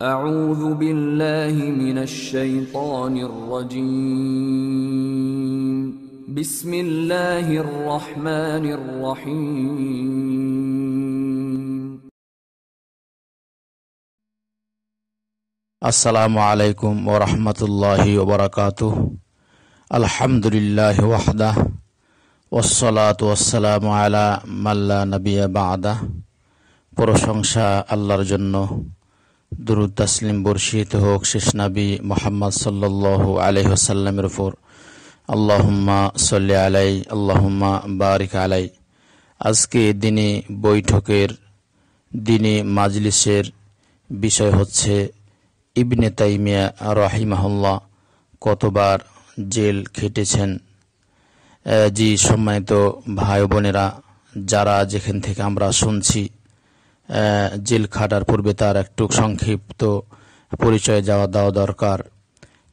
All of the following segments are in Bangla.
أعوذ بالله من الشيطان الرجيم بسم الله الرحمن الرحيم السلام عليكم ورحمة الله وبركاته الحمد لله وحده والصلاة والسلام على من لا نبي بعده প্রশংসা আল্লাহর জন্য দুরুদ তাসলিম বর্ষিত হোক শেষ নাবি মোহাম্মদ সাল্লাহ আলহ্লামের ওপর আল্লাহম্মা সাল্লি আলাই আল্লাহম্মা বারিক আলাই আজকে দিনে বৈঠকের দিনে মাজলিসের বিষয় হচ্ছে ইবনে তাইমিয়া রাহিমাহুল্লাহ কতবার জেল খেটেছেন জি সম্মানিত ভাই বোনেরা যারা যেখান থেকে আমরা শুনছি জেল খাটার পূর্বে তার একটু সংক্ষিপ্ত পরিচয় যাওয়া দেওয়া দরকার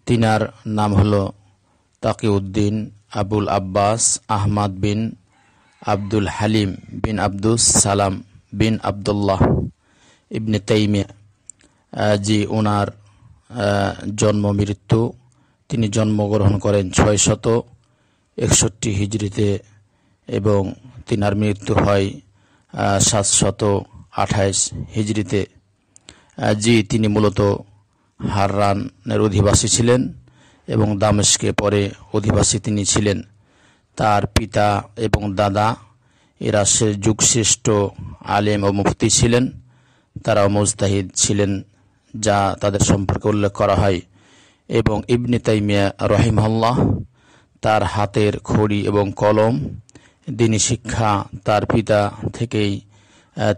তিনার নাম হল তাকিউদ্দিন আবুল আব্বাস আহমাদ বিন আব্দুল হালিম বিন আব্দুস সালাম বিন আবদুল্লাহ ইবনে তাইমে যে ওনার জন্ম মৃত্যু তিনি জন্মগ্রহণ করেন ছয় শত একষট্টি হিজড়িতে এবং তিনার মৃত্যু হয় সাতশত আঠাইশ হিজড়িতে জি তিনি মূলত হাররানের অধিবাসী ছিলেন এবং দামেশকে পরে অধিবাসী তিনি ছিলেন তার পিতা এবং দাদা এরা সে যুগশ্রেষ্ঠ আলেম ও মুফতি ছিলেন তারা মুজতাহিদ ছিলেন যা তাদের সম্পর্কে উল্লেখ করা হয় এবং ইবনে তাইমিয়া রহিমহল্লাহ তার হাতের খড়ি এবং কলম দিনী শিক্ষা তার পিতা থেকেই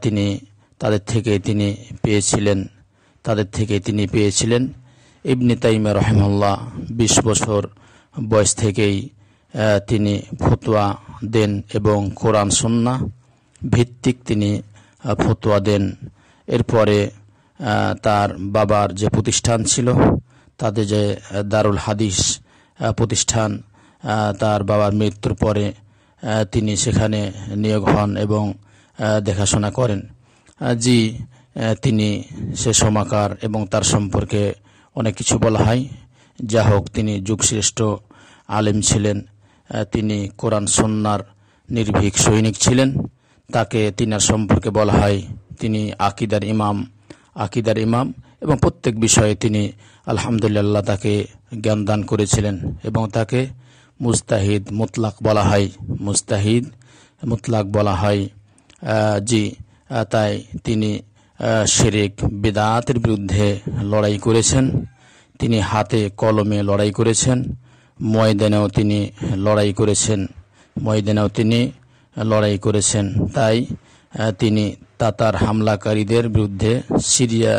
তিনি তাদের থেকে তিনি পেয়েছিলেন তাদের থেকে তিনি পেয়েছিলেন ইবনে তাইমা রহমুল্লাহ বিশ বছর বয়স থেকেই তিনি ফতোয়া দেন এবং কোরআন সন্না ভিত্তিক তিনি ফতোয়া দেন এরপরে তার বাবার যে প্রতিষ্ঠান ছিল তাদের যে দারুল হাদিস প্রতিষ্ঠান তার বাবার মৃত্যুর পরে তিনি সেখানে নিয়োগ হন এবং দেখাশোনা করেন জি তিনি সে সমাকার এবং তার সম্পর্কে অনেক কিছু বলা হয় যা হোক তিনি যুগশ্রেষ্ঠ আলেম ছিলেন তিনি কোরআন সন্ন্যার নির্ভীক সৈনিক ছিলেন তাকে তিনার সম্পর্কে বলা হয় তিনি আকিদার ইমাম আকিদার ইমাম এবং প্রত্যেক বিষয়ে তিনি আলহামদুলিল্লাহ তাকে জ্ঞান দান করেছিলেন এবং তাকে মুস্তাহিদ মুতলাক বলা হয় মুস্তাহিদ মুতলাক বলা হয় জি তাই তিনি শেরেক বেদাতের বিরুদ্ধে লড়াই করেছেন তিনি হাতে কলমে লড়াই করেছেন ময়দানেও তিনি লড়াই করেছেন ময়দানেও তিনি লড়াই করেছেন তাই তিনি তাতার হামলাকারীদের বিরুদ্ধে সিরিয়া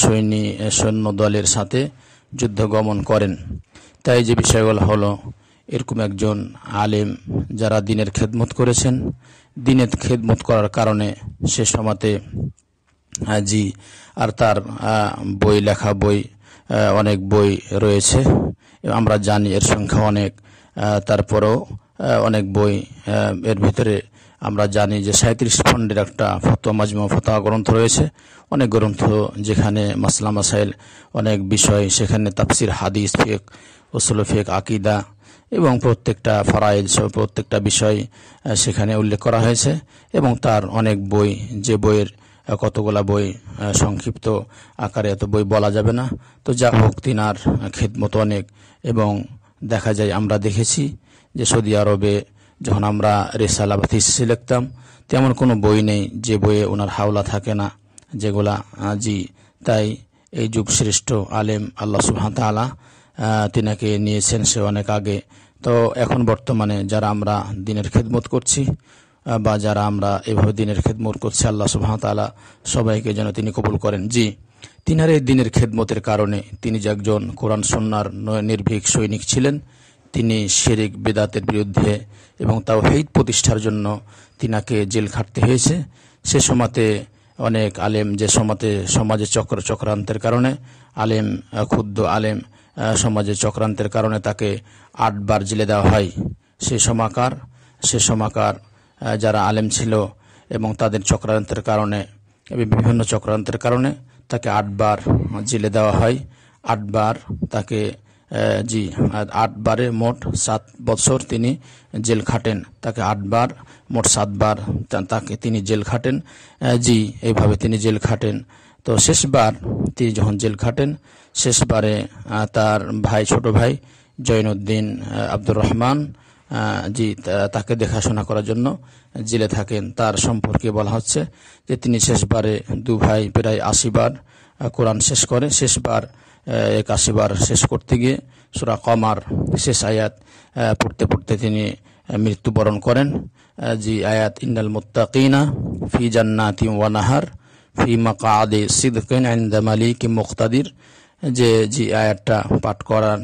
সৈনী সৈন্য দলের সাথে যুদ্ধ গমন করেন তাই যে বিষয়গুলো হলো এরকম একজন আলেম যারা দিনের খেদমত করেছেন দিনের খেদমত করার কারণে সে সমাতে জি আর তার বই লেখা বই অনেক বই রয়েছে আমরা জানি এর সংখ্যা অনেক তারপরেও অনেক বই এর ভিতরে আমরা জানি যে সাঁত্রিশ খণ্ডের একটা ফতোয়া মাজমা ফতোয়া গ্রন্থ রয়েছে অনেক গ্রন্থ যেখানে মাসলা মাসাইল অনেক বিষয় সেখানে তাফসির হাদিস ফেক ওসলো ফেক আকিদা এবং প্রত্যেকটা ফরাইল প্রত্যেকটা বিষয় সেখানে উল্লেখ করা হয়েছে এবং তার অনেক বই যে বইয়ের কতগুলা বই সংক্ষিপ্ত আকারে এত বই বলা যাবে না তো যা হোক তিনার মতো অনেক এবং দেখা যায় আমরা দেখেছি যে সৌদি আরবে যখন আমরা রেসালা বা থিসি লিখতাম তেমন কোনো বই নেই যে বইয়ে ওনার হাওলা থাকে না যেগুলা জি তাই এই যুগ শ্রেষ্ঠ আলেম আল্লাহ সুহান তালা তিনাকে নিয়েছেন সে অনেক আগে তো এখন বর্তমানে যারা আমরা দিনের খেদমত করছি বা যারা আমরা এভাবে দিনের খেদমত করছি আল্লাহ সুহামতালা সবাইকে যেন তিনি কবুল করেন জি তিনার এই দিনের খেদমতের কারণে তিনি যে একজন কোরআন সন্ন্যার নির্ভীক সৈনিক ছিলেন তিনি শেরিক বেদাতের বিরুদ্ধে এবং তাও হেদ প্রতিষ্ঠার জন্য তিনাকে জেল খাটতে হয়েছে সে সময়তে অনেক আলেম যে সমাতে সমাজে চক্র চক্রান্তের কারণে আলেম ক্ষুদ্র আলেম সমাজে চক্রান্তের কারণে তাকে আটবার জেলে দেওয়া হয় সে সমাকার সে সমাকার যারা আলেম ছিল এবং তাদের চক্রান্তের কারণে বিভিন্ন চক্রান্তের কারণে তাকে আটবার জেলে দেওয়া হয় আটবার তাকে জি আটবারে মোট সাত বছর তিনি জেল খাটেন তাকে আটবার মোট সাতবার তাকে তিনি জেল খাটেন জি এইভাবে তিনি জেল খাটেন তো শেষবার তিনি যখন জেল খাটেন শেষবারে তার ভাই ছোট ভাই জৈনুদ্দিন আব্দুর রহমান জি তাকে দেখাশোনা করার জন্য জেলে থাকেন তার সম্পর্কে বলা হচ্ছে যে তিনি শেষবারে দু ভাই প্রায় আশিবার কোরআন শেষ করে শেষবার এক আশিবার শেষ করতে গিয়ে সুরা কমার শেষ আয়াত পড়তে পড়তে তিনি মৃত্যুবরণ করেন জি আয়াত ইন্দাল মোত্তাকিনা ফি জান্নাতি ওয়ানাহার ফিমা কাদে সিদ্দিন মালিক মুক্তাদির যে জি আয়াতটা পাঠ করার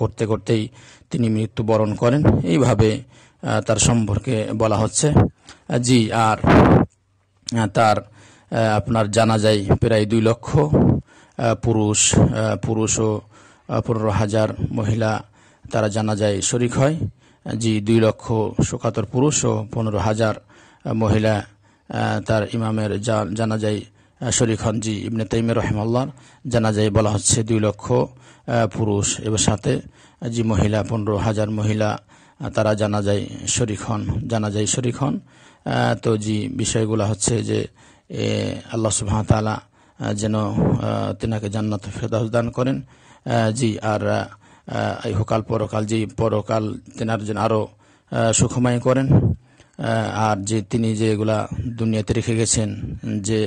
করতে করতেই তিনি মৃত্যুবরণ করেন এইভাবে তার সম্পর্কে বলা হচ্ছে জি আর তার আপনার জানা যায় প্রায় দুই লক্ষ পুরুষ পুরুষ ও পনেরো হাজার মহিলা তারা জানা যায় শরিক হয় জি দুই লক্ষ শোকাতর পুরুষ ও পনেরো হাজার মহিলা তার ইমামের জানাজাই যায় হন জি ইবনে তাইমে রহমাল্লার জানাজাই বলা হচ্ছে দুই লক্ষ পুরুষ এবার সাথে যে মহিলা পনেরো হাজার মহিলা তারা জানাজাই যায় হন জানাজাই যায় হন তো যে বিষয়গুলো হচ্ছে যে আল্লাহ সুবাহতালা যেন তেনাকে জান্নাত ফেরদাস দান করেন জি আর হকাল পরকাল জি পরকাল তেনার যেন আরও সুখময় করেন আর যে তিনি যে এগুলা দুনিয়াতে রেখে গেছেন যে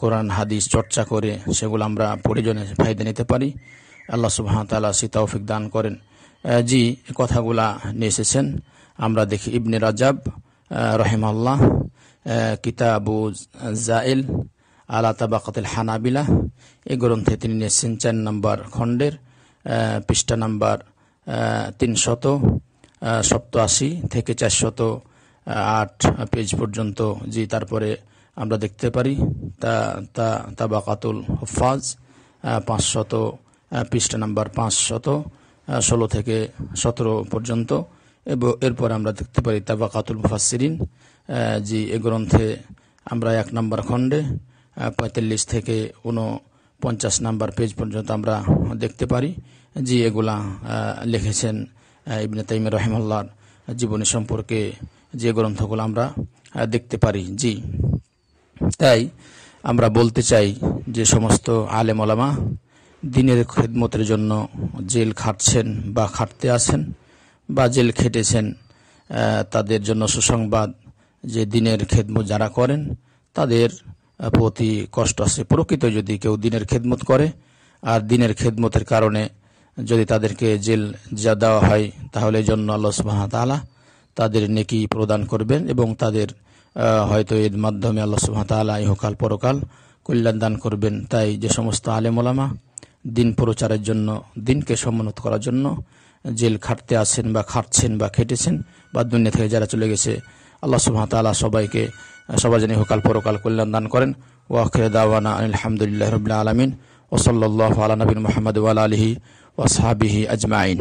কোরআন হাদিস চর্চা করে সেগুলো আমরা পরিজনে ফায়দা নিতে পারি আল্লাহ সুবাহ তালা সীতাউফিক দান করেন জি কথাগুলা নিয়ে এসেছেন আমরা দেখি ইবনে রাজাব রহেমাল্লাহ কিতাবু জাইল আলা তাবাকাতিল হানাবিলা এ গ্রন্থে তিনি নিয়েছেন চার নম্বর খণ্ডের পৃষ্ঠা নম্বর তিনশত সপ্তআশি থেকে চারশত আট পেজ পর্যন্ত জি তারপরে আমরা দেখতে পারি তা তা তাবাকাতুল হফাজ পাঁচশত পৃষ্ঠা নাম্বার পাঁচশত ষোলো থেকে সতেরো পর্যন্ত এবং এরপর আমরা দেখতে পারি তাবাকাতুল মুফাসিরিন জি এ গ্রন্থে আমরা এক নম্বর খণ্ডে পঁয়তাল্লিশ থেকে উনপঞ্চাশ নাম্বার পেজ পর্যন্ত আমরা দেখতে পারি যে এগুলা লিখেছেন ইবনে তাইম রহমাল্লার জীবনী সম্পর্কে যে গ্রন্থগুলো আমরা দেখতে পারি জি তাই আমরা বলতে চাই যে সমস্ত আলেম ওলামা দিনের খেদমতের জন্য জেল খাটছেন বা খাটতে আছেন বা জেল খেটেছেন তাদের জন্য সুসংবাদ যে দিনের খেদমত যারা করেন তাদের প্রতি কষ্ট আছে প্রকৃত যদি কেউ দিনের খেদমত করে আর দিনের খেদমতের কারণে যদি তাদেরকে জেল যা দেওয়া হয় তাহলে জন্য আল্লাহ সুবাহ তালা তাদের নেকি প্রদান করবেন এবং তাদের হয়তো এর মাধ্যমে আল্লাহ সুহাতালা ইহকাল পরকাল কল্যাণ দান করবেন তাই যে সমস্ত আলেমোলামা দিন প্রচারের জন্য দিনকে সম্মানত করার জন্য জেল খাটতে আছেন বা খাটছেন বা খেটেছেন বা দুনিয়া থেকে যারা চলে গেছে আল্লাহ সুহাতালা সবাইকে সবাই যেন হোকাল পরকাল কল্যাণ দান করেন ওয়াখির দাওয়ানা আলহামদুলিল্লাহ রবিল্লা আলমিন ওসল্লাহ আলা নবীন মোহাম্মদ ওয়াল আলহি ওয়াসাবিহি আজমাইন